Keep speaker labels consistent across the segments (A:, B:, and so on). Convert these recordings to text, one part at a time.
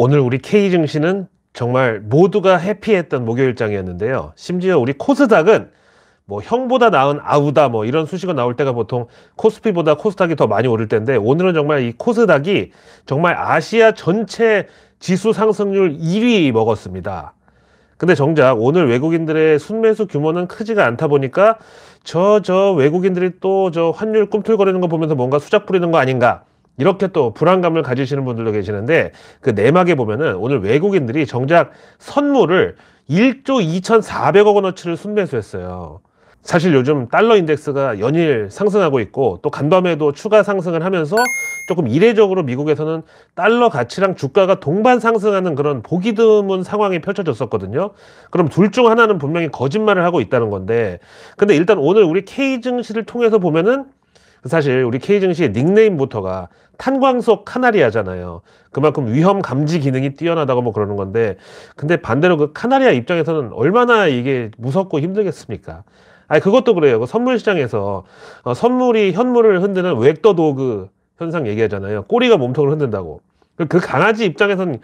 A: 오늘 우리 K 증시는 정말 모두가 해피했던 목요일장이었는데요. 심지어 우리 코스닥은 뭐 형보다 나은 아우다 뭐 이런 수식어 나올 때가 보통 코스피보다 코스닥이 더 많이 오를 텐데 오늘은 정말 이 코스닥이 정말 아시아 전체 지수 상승률 1위 먹었습니다. 근데 정작 오늘 외국인들의 순매수 규모는 크지가 않다 보니까 저저 저 외국인들이 또 저 환율 꿈틀거리는 거 보면서 뭔가 수작 부리는 거 아닌가 이렇게 또 불안감을 가지시는 분들도 계시는데 그 내막에 보면은 오늘 외국인들이 정작 선물을 1조 2,400억 원어치를 순매수했어요. 사실 요즘 달러 인덱스가 연일 상승하고 있고 또 간밤에도 추가 상승을 하면서 조금 이례적으로 미국에서는 달러 가치랑 주가가 동반 상승하는 그런 보기 드문 상황이 펼쳐졌었거든요. 그럼 둘 중 하나는 분명히 거짓말을 하고 있다는 건데 근데 일단 오늘 우리 K 증시를 통해서 보면은 사실 우리 K 증시의 닉네임부터가 탄광석 카나리아잖아요. 그만큼 위험 감지 기능이 뛰어나다고 뭐 그러는 건데, 근데 반대로 그 카나리아 입장에서는 얼마나 이게 무섭고 힘들겠습니까? 아니 그것도 그래요. 그 선물 시장에서 어, 선물이 현물을 흔드는 웩더 도그 현상 얘기하잖아요. 꼬리가 몸통을 흔든다고. 그, 그 강아지 입장에서는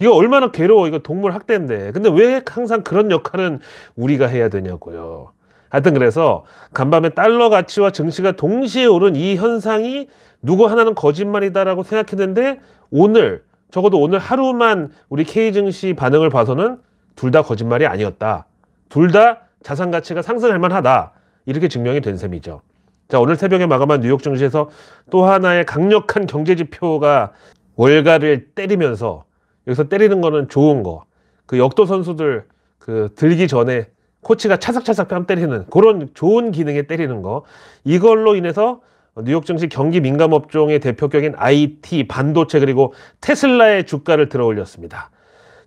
A: 이거 얼마나 괴로워. 이거 동물 학대인데. 근데 왜 항상 그런 역할은 우리가 해야 되냐고요. 하여튼 그래서 간밤에 달러 가치와 증시가 동시에 오른 이 현상이 누구 하나는 거짓말이다라고 생각했는데 오늘 적어도 오늘 하루만 우리 K 증시 반응을 봐서는 둘 다 거짓말이 아니었다. 둘 다 자산 가치가 상승할 만하다. 이렇게 증명이 된 셈이죠. 자, 오늘 새벽에 마감한 뉴욕 증시에서 또 하나의 강력한 경제 지표가 월가를 때리면서 여기서 때리는 거는 좋은 거. 그 역도 선수들 그 들기 전에 코치가 차삭차삭 뺨 때리는 그런 좋은 기능에 때리는 거 이걸로 인해서 뉴욕 증시 경기 민감 업종의 대표격인 IT, 반도체 그리고 테슬라의 주가를 들어올렸습니다.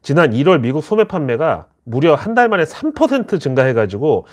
A: 지난 1월 미국 소매 판매가 무려 한 달 만에 3% 증가해가지고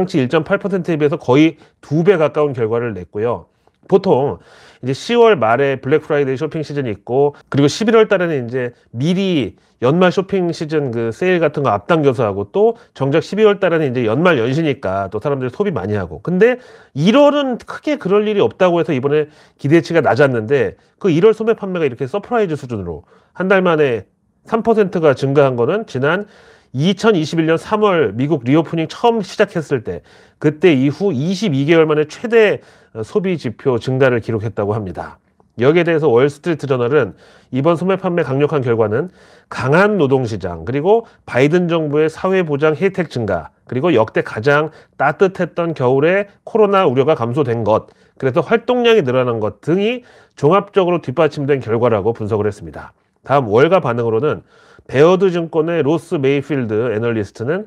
A: 예상치 1.8%에 비해서 거의 두 배 가까운 결과를 냈고요. 보통 이제 10월 말에 블랙 프라이데이 쇼핑 시즌이 있고 그리고 11월 달에는 이제 미리 연말 쇼핑 시즌 그 세일 같은 거 앞당겨서 하고 또 정작 12월 달에는 이제 연말 연시니까 또 사람들이 소비 많이 하고 근데 1월은 크게 그럴 일이 없다고 해서 이번에 기대치가 낮았는데 그 1월 소매 판매가 이렇게 서프라이즈 수준으로 한 달 만에 3%가 증가한 거는 지난 2021년 3월 미국 리오프닝 처음 시작했을 때 그때 이후 22개월 만에 최대 소비 지표 증가를 기록했다고 합니다. 여기에 대해서 월스트리트 저널은 이번 소매 판매 강력한 결과는 강한 노동시장 그리고 바이든 정부의 사회보장 혜택 증가 그리고 역대 가장 따뜻했던 겨울에 코로나 우려가 감소된 것 그래서 활동량이 늘어난 것 등이 종합적으로 뒷받침된 결과라고 분석을 했습니다. 다음 월가 반응으로는 베어드 증권의 로스 메이필드 애널리스트는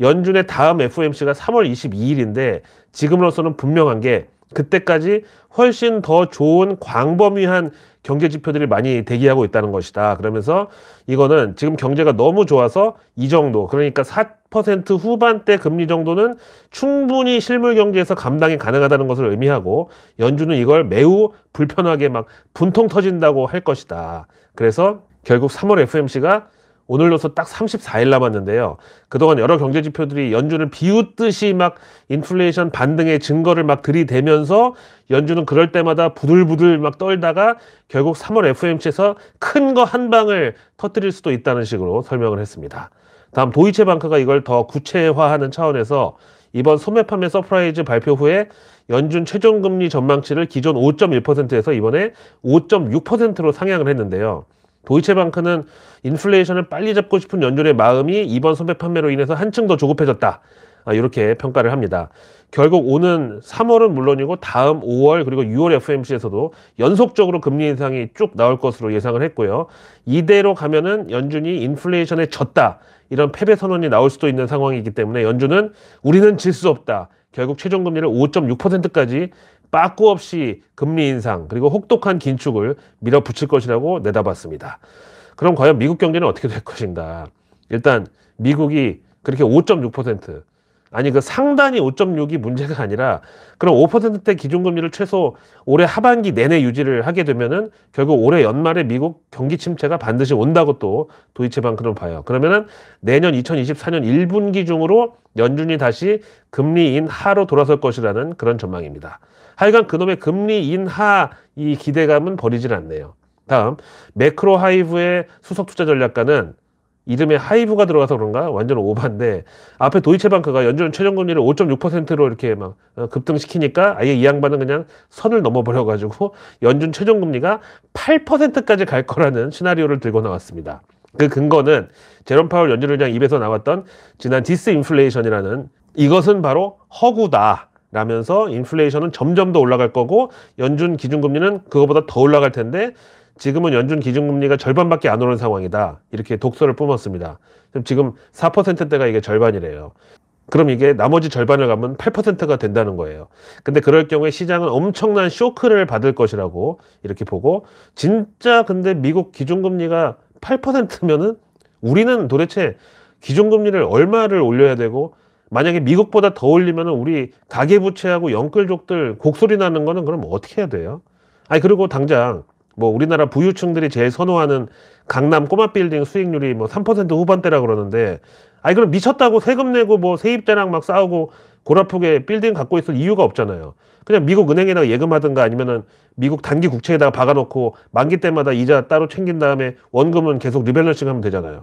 A: 연준의 다음 FOMC가 3월 22일인데 지금으로서는 분명한 게 그때까지 훨씬 더 좋은 광범위한 경제 지표들이 많이 대기하고 있다는 것이다. 그러면서 이거는 지금 경제가 너무 좋아서 이 정도, 그러니까 4% 후반대 금리 정도는 충분히 실물 경제에서 감당이 가능하다는 것을 의미하고 연준은 이걸 매우 불편하게 막 분통 터진다고 할 것이다. 그래서 결국 3월 FMC가 오늘로서 딱 34일 남았는데요. 그동안 여러 경제 지표들이 연준을 비웃듯이 막 인플레이션 반등의 증거를 막 들이대면서 연준은 그럴 때마다 부들부들 막 떨다가 결국 3월 FOMC에서 큰 거 한 방을 터뜨릴 수도 있다는 식으로 설명을 했습니다. 다음 도이체 방크가 이걸 더 구체화하는 차원에서 이번 소매 판매 서프라이즈 발표 후에 연준 최종 금리 전망치를 기존 5.1%에서 이번에 5.6%로 상향을 했는데요. 도이체방크는 인플레이션을 빨리 잡고 싶은 연준의 마음이 이번 선배 판매로 인해서 한층 더 조급해졌다. 아, 이렇게 평가를 합니다. 결국 오는 3월은 물론이고 다음 5월 그리고 6월 FMC에서도 연속적으로 금리 인상이 쭉 나올 것으로 예상을 했고요. 이대로 가면은 연준이 인플레이션에 졌다. 이런 패배 선언이 나올 수도 있는 상황이기 때문에 연준은 우리는 질 수 없다. 결국 최종 금리를 5.6%까지 빠꾸 없이 금리 인상 그리고 혹독한 긴축을 밀어붙일 것이라고 내다봤습니다. 그럼 과연 미국 경제는 어떻게 될 것인가? 일단 미국이 그렇게 5.6% 아니 그 상단이 5.6이 문제가 아니라 그럼 5%대 기준금리를 최소 올해 하반기 내내 유지를 하게 되면은 결국 올해 연말에 미국 경기 침체가 반드시 온다고 또 도이체방크는 봐요. 그러면은 내년 2024년 1분기 중으로 연준이 다시 금리 인 하로 돌아설 것이라는 그런 전망입니다. 하여간 그놈의 금리 인하 이 기대감은 버리질 않네요. 다음 매크로 하이브의 수석 투자 전략가는 이름에 하이브가 들어가서 그런가 완전 오반데 앞에 도이체방크가 연준 최종금리를 5.6%로 이렇게 막 어, 급등시키니까 아예 이 양반은 그냥 선을 넘어버려가지고 연준 최종금리가 8%까지 갈 거라는 시나리오를 들고 나왔습니다. 그 근거는 제롬 파월 연준 의장 입에서 나왔던 지난 디스 인플레이션이라는 이것은 바로 허구다. 라면서 인플레이션은 점점 더 올라갈 거고 연준 기준금리는 그거보다 더 올라갈 텐데 지금은 연준 기준금리가 절반밖에 안오는 상황이다. 이렇게 독서를 뿜었습니다. 지금 4%대가 이게 절반이래요. 그럼 이게 나머지 절반을 가면 8%가 된다는 거예요. 근데 그럴 경우에 시장은 엄청난 쇼크를 받을 것이라고 이렇게 보고 진짜 근데 미국 기준금리가 8%면은 우리는 도대체 기준금리를 얼마를 올려야 되고 만약에 미국보다 더 올리면 우리 가계부채하고 영끌족들 곡소리 나는 거는 그럼 어떻게 해야 돼요? 아니, 그리고 당장 뭐 우리나라 부유층들이 제일 선호하는 강남 꼬마 빌딩 수익률이 뭐 3% 후반대라 그러는데 아니 그럼 미쳤다고 세금 내고 뭐 세입자랑 막 싸우고 골아프게 빌딩 갖고 있을 이유가 없잖아요. 그냥 미국 은행에다가 예금하든가 아니면은 미국 단기 국채에다가 박아놓고 만기 때마다 이자 따로 챙긴 다음에 원금은 계속 리밸런싱 하면 되잖아요.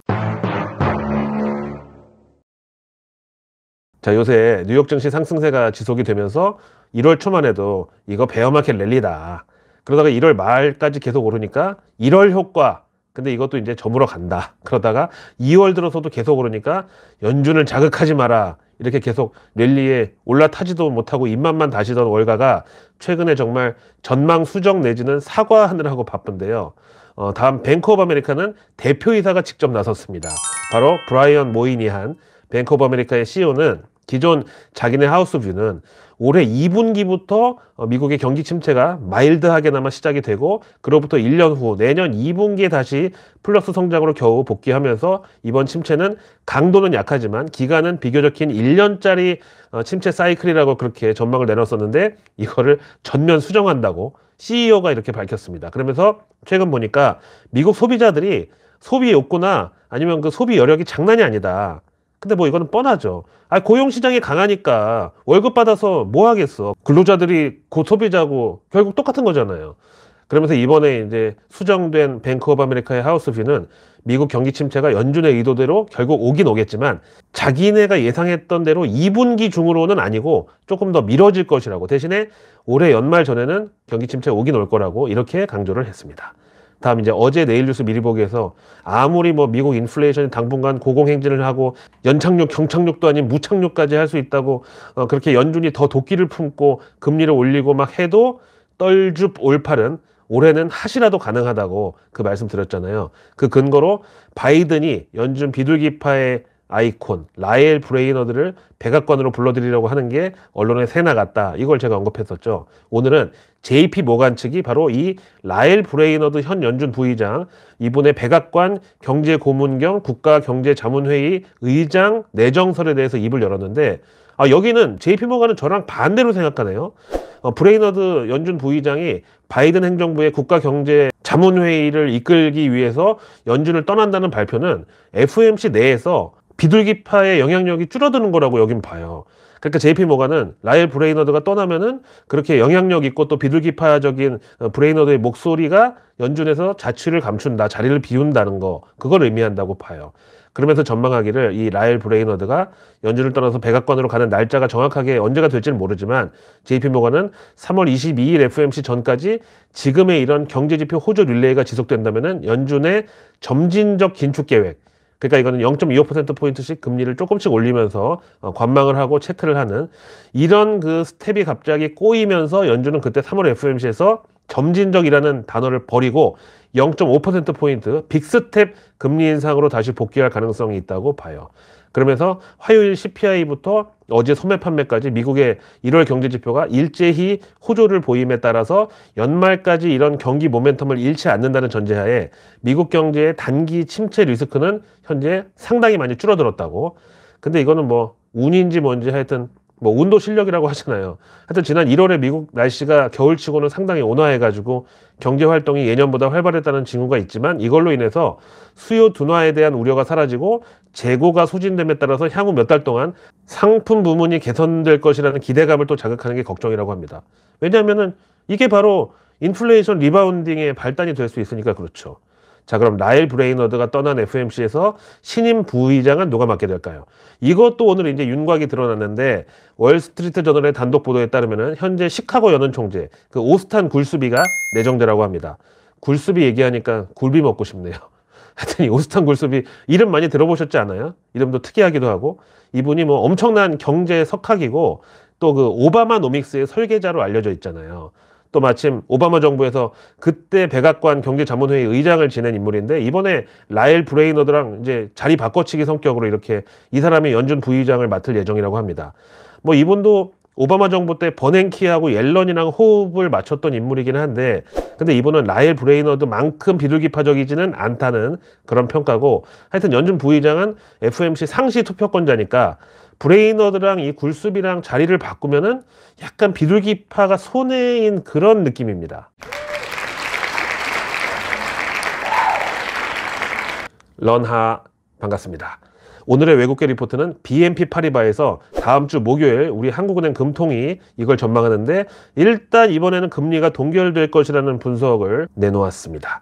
A: 자, 요새 뉴욕 증시 상승세가 지속이 되면서 1월 초만 해도 이거 베어마켓 랠리다. 그러다가 1월 말까지 계속 오르니까 1월 효과. 근데 이것도 이제 저물어 간다. 그러다가 2월 들어서도 계속 오르니까 연준을 자극하지 마라. 이렇게 계속 랠리에 올라타지도 못하고 입맛만 다시던 월가가 최근에 정말 전망 수정 내지는 사과하느라고 바쁜데요. 어, 다음 뱅크 오브 아메리카는 대표이사가 직접 나섰습니다. 바로 브라이언 모인이 한 뱅크 오브 아메리카의 CEO는 기존 자기네 하우스 뷰는 올해 2분기부터 어, 미국의 경기 침체가 마일드하게나마 시작이 되고 그로부터 1년 후 내년 2분기에 다시 플러스 성장으로 겨우 복귀하면서 이번 침체는 강도는 약하지만 기간은 비교적 긴 1년짜리 어, 침체 사이클이라고 그렇게 전망을 내놨었는데 이거를 전면 수정한다고 CEO가 이렇게 밝혔습니다. 그러면서 최근 보니까 미국 소비자들이 소비 욕구나 아니면 그 소비 여력이 장난이 아니다. 근데 뭐 이거는 뻔하죠. 아, 고용시장이 강하니까 월급 받아서 뭐 하겠어. 근로자들이 고 소비자고 결국 똑같은 거잖아요. 그러면서 이번에 이제 수정된 뱅크 오브 아메리카의 하우스 뷰는 미국 경기 침체가 연준의 의도대로 결국 오긴 오겠지만 자기네가 예상했던 대로 2분기 중으로는 아니고 조금 더 미뤄질 것이라고 대신에 올해 연말 전에는 경기 침체 오긴 올 거라고 이렇게 강조를 했습니다. 다음 이제 어제 내일 뉴스 미리 보기에서 아무리 뭐 미국 인플레이션이 당분간 고공행진을 하고 연착륙, 경착륙도 아닌 무착륙까지 할 수 있다고 어, 그렇게 연준이 더 도끼를 품고 금리를 올리고 막 해도 떨줍 올팔은 올해는 하시라도 가능하다고 그 말씀 드렸잖아요. 그 근거로 바이든이 연준 비둘기파의 아이콘, 라엘 브레이너들을 백악관으로 불러들이려고 하는 게 언론에 새 나갔다. 이걸 제가 언급했었죠. 오늘은 JP 모간 측이 바로 이 라엘 브레이너드 현 연준 부의장, 이분의 백악관 경제고문경 국가경제자문회의 의장 내정설에 대해서 입을 열었는데 아, 여기는 JP 모간은 저랑 반대로 생각하네요. 어, 브레이너드 연준 부의장이 바이든 행정부의 국가경제 자문회의를 이끌기 위해서 연준을 떠난다는 발표는 f m c 내에서 비둘기파의 영향력이 줄어드는 거라고 여긴 봐요. 그러니까 JP 모간은 라일 브레이너드가 떠나면은 그렇게 영향력 있고 또 비둘기파적인 어, 브레이너드의 목소리가 연준에서 자취를 감춘다, 자리를 비운다는 거 그걸 의미한다고 봐요. 그러면서 전망하기를 이 라일 브레이너드가 연준을 떠나서 백악관으로 가는 날짜가 정확하게 언제가 될지는 모르지만 JP 모간은 3월 22일 f m c 전까지 지금의 이런 경제지표 호조 릴레이가 지속된다면은 연준의 점진적 긴축 계획 그러니까 이거는 0.25%포인트씩 금리를 조금씩 올리면서 어, 관망을 하고 체크를 하는 이런 그 스텝이 갑자기 꼬이면서 연준은 그때 3월 f m c 에서 점진적이라는 단어를 버리고 0.5%포인트 빅스텝 금리 인상으로 다시 복귀할 가능성이 있다고 봐요. 그러면서 화요일 CPI부터 어제 소매 판매까지 미국의 1월 경제 지표가 일제히 호조를 보임에 따라서 연말까지 이런 경기 모멘텀을 잃지 않는다는 전제하에 미국 경제의 단기 침체 리스크는 현재 상당히 많이 줄어들었다고. 근데 이거는 뭐 운인지 뭔지 하여튼 뭐 온도 실력이라고 하잖아요. 하여튼 지난 1월에 미국 날씨가 겨울치고는 상당히 온화해가지고 경제 활동이 예년보다 활발했다는 징후가 있지만 이걸로 인해서 수요 둔화에 대한 우려가 사라지고 재고가 소진됨에 따라서 향후 몇 달 동안 상품 부문이 개선될 것이라는 기대감을 또 자극하는 게 걱정이라고 합니다. 왜냐하면은 이게 바로 인플레이션 리바운딩의 발단이 될 수 있으니까 그렇죠. 자 그럼 라일 브레이너드가 떠난 FMC에서 신임 부의장은 누가 맡게 될까요? 이것도 오늘 이제 윤곽이 드러났는데 월스트리트 저널의 단독 보도에 따르면 현재 시카고 연은 총재 그 오스탄 굴수비가 내정자라고 합니다. 굴수비 얘기하니까 굴비 먹고 싶네요. 하여튼 이 오스탄 굴섭이 이름 많이 들어보셨지 않아요? 이름도 특이하기도 하고 이분이 뭐 엄청난 경제 석학이고 또 그 오바마 노믹스의 설계자로 알려져 있잖아요. 또 마침 오바마 정부에서 그때 백악관 경제자문회의 의장을 지낸 인물인데 이번에 라일 브레이너드랑 이제 자리 바꿔치기 성격으로 이렇게 이 사람이 연준 부의장을 맡을 예정이라고 합니다. 뭐 이분도 오바마 정부 때 버냉키하고 옐런이랑 호흡을 맞췄던 인물이긴 한데 근데 이분은 라일 브레이너드만큼 비둘기파적이지는 않다는 그런 평가고 하여튼 연준 부의장은 FMC 상시 투표권자니까 브레이너드랑 이 굴숲이랑 자리를 바꾸면은 약간 비둘기파가 손해인 그런 느낌입니다. 런하 반갑습니다. 오늘의 외국계 리포트는 BNP 파리바에서 다음 주 목요일 우리 한국은행 금통이 이걸 전망하는데 일단 이번에는 금리가 동결될 것이라는 분석을 내놓았습니다.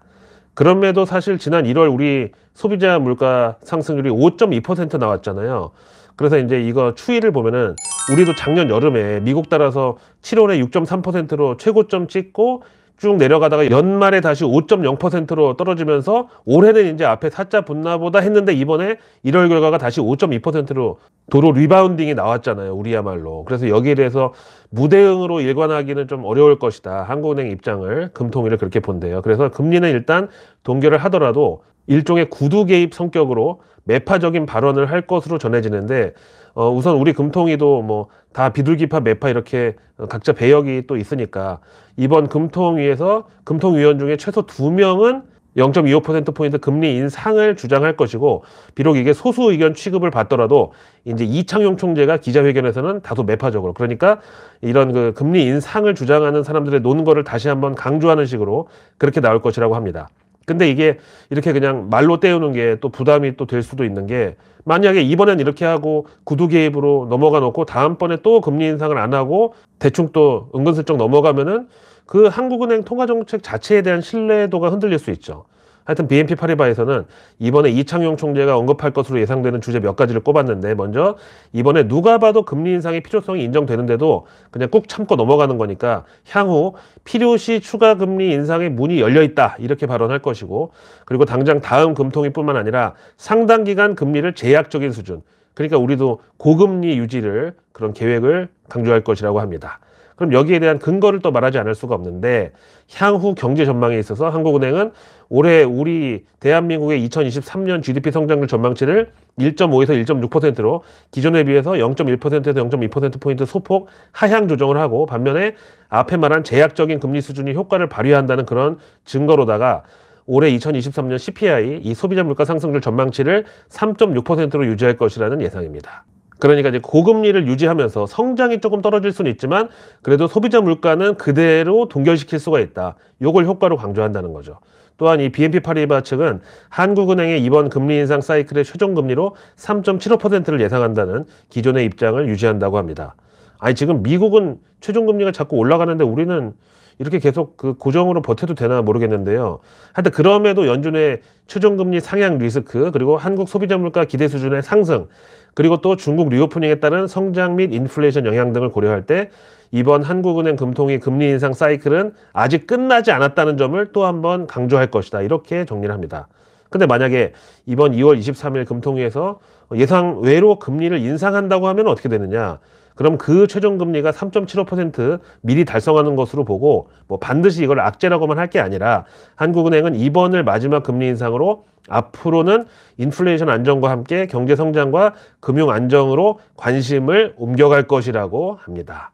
A: 그럼에도 사실 지난 1월 우리 소비자 물가 상승률이 5.2% 나왔잖아요. 그래서 이제 이거 추이를 보면은 우리도 작년 여름에 미국 따라서 7월에 6.3%로 최고점 찍고 쭉 내려가다가 연말에 다시 5.0%로 떨어지면서 올해는 이제 앞에 사자 분나보다 했는데 이번에 1월 결과가 다시 5.2%로 도로 리바운딩이 나왔잖아요. 우리야말로. 그래서 여기에 대해서 무대응으로 일관하기는 좀 어려울 것이다. 한국은행 입장을 금통위를 그렇게 본대요. 그래서 금리는 일단 동결을 하더라도 일종의 구두 개입 성격으로 매파적인 발언을 할 것으로 전해지는데 어, 우선 우리 금통위도 뭐 다 비둘기파 매파 이렇게 각자 배역이 또 있으니까 이번 금통위에서 금통위원 중에 최소 두 명은 0.25%포인트 금리 인상을 주장할 것이고, 비록 이게 소수 의견 취급을 받더라도, 이제 이창용 총재가 기자회견에서는 다소 매파적으로, 그러니까 이런 그 금리 인상을 주장하는 사람들의 논거를 다시 한번 강조하는 식으로 그렇게 나올 것이라고 합니다. 근데 이게 이렇게 그냥 말로 때우는 게 또 부담이 또 될 수도 있는 게 만약에 이번엔 이렇게 하고 구두 개입으로 넘어가 놓고 다음번에 또 금리 인상을 안 하고 대충 또 은근슬쩍 넘어가면은 그 한국은행 통화정책 자체에 대한 신뢰도가 흔들릴 수 있죠. 하여튼 BNP 파리바에서는 이번에 이창용 총재가 언급할 것으로 예상되는 주제 몇 가지를 꼽았는데 먼저 이번에 누가 봐도 금리 인상의 필요성이 인정되는데도 그냥 꾹 참고 넘어가는 거니까 향후 필요시 추가 금리 인상의 문이 열려 있다 이렇게 발언할 것이고 그리고 당장 다음 금통위뿐만 아니라 상당 기간 금리를 제약적인 수준 그러니까 우리도 고금리 유지를 그런 계획을 강조할 것이라고 합니다. 그럼 여기에 대한 근거를 또 말하지 않을 수가 없는데 향후 경제 전망에 있어서 한국은행은 올해 우리 대한민국의 2023년 GDP 성장률 전망치를 1.5에서 1.6%로 기존에 비해서 0.1%에서 0.2%포인트 소폭 하향 조정을 하고 반면에 앞에 말한 제약적인 금리 수준이 효과를 발휘한다는 그런 증거로다가 올해 2023년 CPI 이 소비자 물가 상승률 전망치를 3.6%로 유지할 것이라는 예상입니다. 그러니까 이제 고금리를 유지하면서 성장이 조금 떨어질 수는 있지만 그래도 소비자 물가는 그대로 동결시킬 수가 있다. 요걸 효과로 강조한다는 거죠. 또한 이 BNP 파리바 측은 한국은행의 이번 금리 인상 사이클의 최종 금리로 3.75%를 예상한다는 기존의 입장을 유지한다고 합니다. 아니 지금 미국은 최종 금리가 자꾸 올라가는데 우리는 이렇게 계속 그 고정으로 버텨도 되나 모르겠는데요. 하여튼 그럼에도 연준의 최종금리 상향 리스크 그리고 한국 소비자 물가 기대 수준의 상승 그리고 또 중국 리오프닝에 따른 성장 및 인플레이션 영향 등을 고려할 때 이번 한국은행 금통위 금리 인상 사이클은 아직 끝나지 않았다는 점을 또 한번 강조할 것이다. 이렇게 정리를 합니다. 근데 만약에 이번 2월 23일 금통위에서 예상 외로 금리를 인상한다고 하면 어떻게 되느냐? 그럼 그 최종 금리가 3.75% 미리 달성하는 것으로 보고 뭐 반드시 이걸 악재라고만 할 게 아니라 한국은행은 이번을 마지막 금리 인상으로 앞으로는 인플레이션 안정과 함께 경제 성장과 금융 안정으로 관심을 옮겨갈 것이라고 합니다.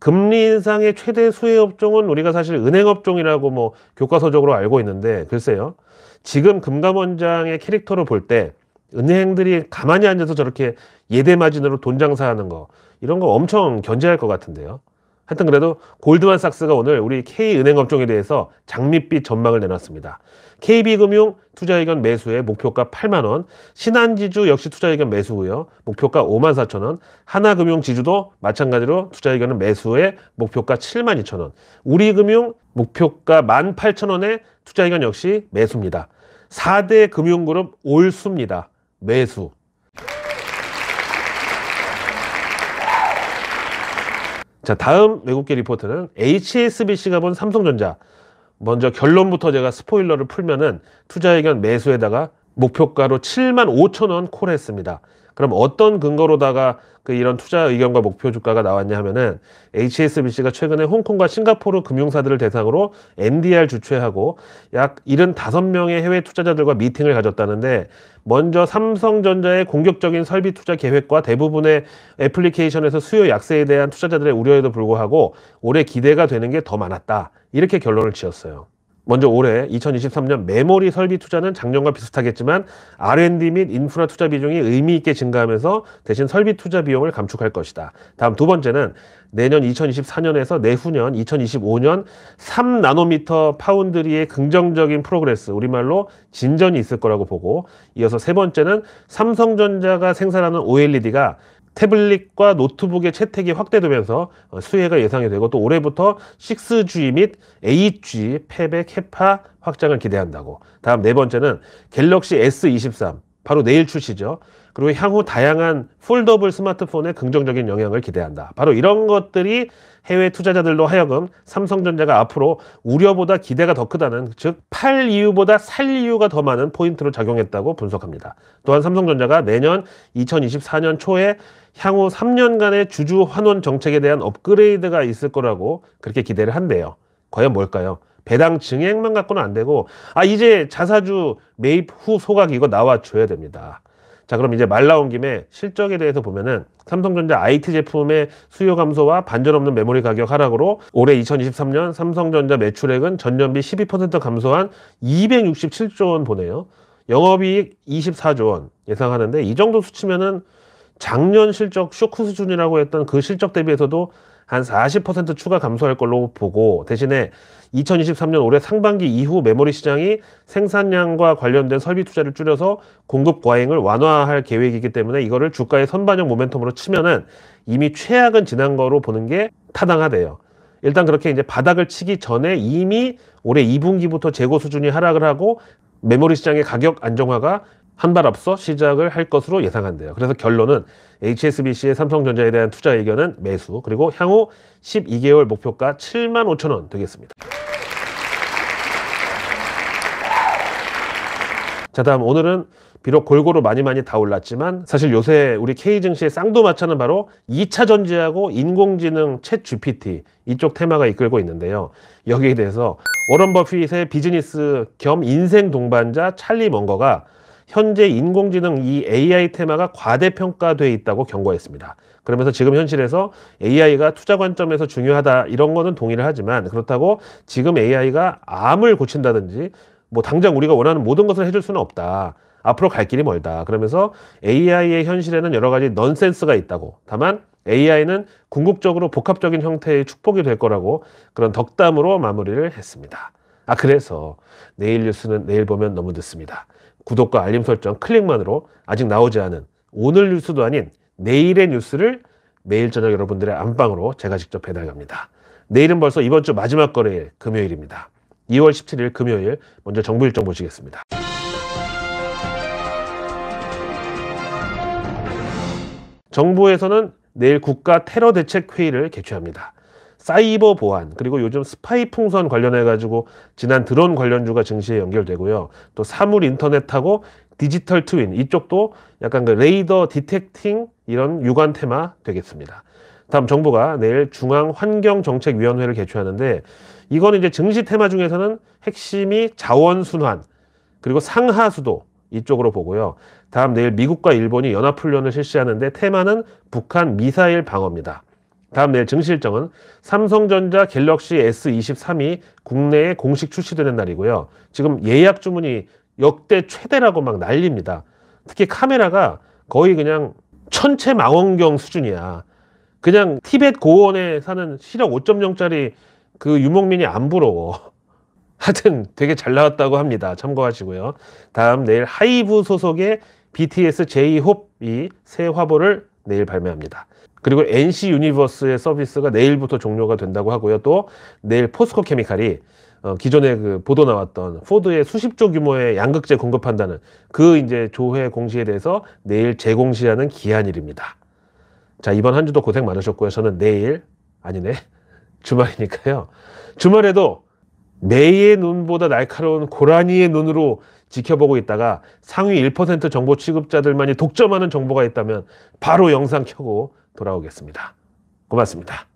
A: 금리 인상의 최대 수혜 업종은 우리가 사실 은행 업종이라고 뭐 교과서적으로 알고 있는데 글쎄요. 지금 금감원장의 캐릭터로 볼때 은행들이 가만히 앉아서 저렇게 예대 마진으로 돈 장사하는 거 이런 거 엄청 견제할 것 같은데요. 하여튼 그래도 골드만삭스가 오늘 우리 K은행 업종에 대해서 장밋빛 전망을 내놨습니다. KB금융 투자의견 매수에 목표가 8만원, 신한지주 역시 투자의견 매수고요. 목표가 5만 4천원, 하나금융지주도 마찬가지로 투자의견은 매수에 목표가 7만 2천원, 우리금융 목표가 1만 8천원에 투자의견 역시 매수입니다. 4대 금융그룹 올수입니다. 매수. 자, 다음 외국계 리포트는 HSBC가 본 삼성전자. 먼저 결론부터 제가 스포일러를 풀면은 투자 의견 매수에다가 목표가로 7만 5천 원 콜했습니다. 그럼 어떤 근거로다가 그 이런 투자 의견과 목표 주가가 나왔냐 하면은 HSBC가 최근에 홍콩과 싱가포르 금융사들을 대상으로 MDR 주최하고 약 75명의 해외 투자자들과 미팅을 가졌다는데 먼저 삼성전자의 공격적인 설비 투자 계획과 대부분의 애플리케이션에서 수요 약세에 대한 투자자들의 우려에도 불구하고 올해 기대가 되는 게 더 많았다. 이렇게 결론을 지었어요. 먼저 올해 2023년 메모리 설비 투자는 작년과 비슷하겠지만 R&D 및 인프라 투자 비중이 의미 있게 증가하면서 대신 설비 투자 비용을 감축할 것이다. 다음 두 번째는 내년 2024년에서 내후년 2025년 3나노미터 파운드리의 긍정적인 프로그레스, 우리말로 진전이 있을 거라고 보고 이어서 세 번째는 삼성전자가 생산하는 OLED가 태블릿과 노트북의 채택이 확대되면서 어, 수혜가 예상이 되고 또 올해부터 6G 및 8G 패백 해파 확장을 기대한다고. 다음 네 번째는 갤럭시 S23 바로 내일 출시죠. 그리고 향후 다양한 폴더블 스마트폰에 긍정적인 영향을 기대한다. 바로 이런 것들이 해외 투자자들로 하여금 삼성전자가 앞으로 우려보다 기대가 더 크다는 즉 팔 이유보다 살 이유가 더 많은 포인트로 작용했다고 분석합니다. 또한 삼성전자가 내년 2024년 초에 향후 3년간의 주주 환원 정책에 대한 업그레이드가 있을 거라고 그렇게 기대를 한대요. 과연 뭘까요? 배당 증액만 갖고는 안 되고 아 이제 자사주 매입 후 소각 이거 나와줘야 됩니다. 자 그럼 이제 말 나온 김에 실적에 대해서 보면은 삼성전자 IT 제품의 수요 감소와 반전 없는 메모리 가격 하락으로 올해 2023년 삼성전자 매출액은 전년비 12% 감소한 267조 원 보네요. 영업이익 24조 원 예상하는데 이 정도 수치면은 작년 실적 쇼크 수준이라고 했던 그 실적 대비해서도 한 40% 추가 감소할 걸로 보고 대신에 2023년 올해 상반기 이후 메모리 시장이 생산량과 관련된 설비 투자를 줄여서 공급 과잉을 완화할 계획이기 때문에 이거를 주가의 선반영 모멘텀으로 치면은 이미 최악은 지난 거로 보는 게 타당하대요. 일단 그렇게 이제 바닥을 치기 전에 이미 올해 2분기부터 재고 수준이 하락을 하고 메모리 시장의 가격 안정화가 한달 앞서 시작을 할 것으로 예상한대요. 그래서 결론은 HSBC의 삼성전자에 대한 투자 의견은 매수, 그리고 향후 12개월 목표가 7만 5천 원 되겠습니다. 자, 다음 오늘은 비록 골고루 많이 많이 다 올랐지만 사실 요새 우리 K증시의 쌍도마차는 바로 2차 전지하고 인공지능 챗 GPT 이쪽 테마가 이끌고 있는데요. 여기에 대해서 워런 버핏의 비즈니스 겸 인생 동반자 찰리 먼거가 현재 인공지능 이 AI 테마가 과대평가돼 있다고 경고했습니다. 그러면서 지금 현실에서 AI가 투자 관점에서 중요하다 이런 거는 동의를 하지만 그렇다고 지금 AI가 암을 고친다든지 뭐 당장 우리가 원하는 모든 것을 해줄 수는 없다. 앞으로 갈 길이 멀다. 그러면서 AI의 현실에는 여러 가지 넌센스가 있다고. 다만 AI는 궁극적으로 복합적인 형태의 축복이 될 거라고 그런 덕담으로 마무리를 했습니다. 아, 그래서 내일 뉴스는 내일 보면 너무 늦습니다. 구독과 알림 설정 클릭만으로 아직 나오지 않은 오늘 뉴스도 아닌 내일의 뉴스를 매일 저녁 여러분들의 안방으로 제가 직접 배달 갑니다. 내일은 벌써 이번 주 마지막 거래일 금요일입니다. 2월 17일 금요일 먼저 정부 일정 보시겠습니다. 정부에서는 내일 국가 테러 대책 회의를 개최합니다. 사이버 보안, 그리고 요즘 스파이 풍선 관련해가지고 지난 드론 관련주가 증시에 연결되고요. 또 사물 인터넷하고 디지털 트윈, 이쪽도 약간 그 레이더 디텍팅 이런 유관 테마 되겠습니다. 다음 정부가 내일 중앙환경정책위원회를 개최하는데 이건 이제 증시 테마 중에서는 핵심이 자원순환, 그리고 상하수도, 이쪽으로 보고요. 다음 내일 미국과 일본이 연합훈련을 실시하는데 테마는 북한 미사일 방어입니다. 다음 내일 증시일정은 삼성전자 갤럭시 S23이 국내에 공식 출시되는 날이고요. 지금 예약 주문이 역대 최대라고 막 난립니다. 특히 카메라가 거의 그냥 천체 망원경 수준이야. 그냥 티벳 고원에 사는 시력 5.0짜리 그 유목민이 안 부러워. 하여튼 되게 잘 나왔다고 합니다. 참고하시고요. 다음 내일 하이브 소속의 BTS 제이홉이 새 화보를 내일 발매합니다. 그리고 NC 유니버스의 서비스가 내일부터 종료가 된다고 하고요. 또 내일 포스코 케미칼이 어, 기존에 그 보도 나왔던 포드의 수십조 규모의 양극재 공급한다는 그 이제 조회 공시에 대해서 내일 재공시하는 기한일입니다. 자, 이번 한 주도 고생 많으셨고요. 저는 내일, 아니네. 주말이니까요. 주말에도 매의 눈보다 날카로운 고라니의 눈으로 지켜보고 있다가 상위 1% 정보 취급자들만이 독점하는 정보가 있다면 바로 영상 켜고 돌아오겠습니다. 고맙습니다.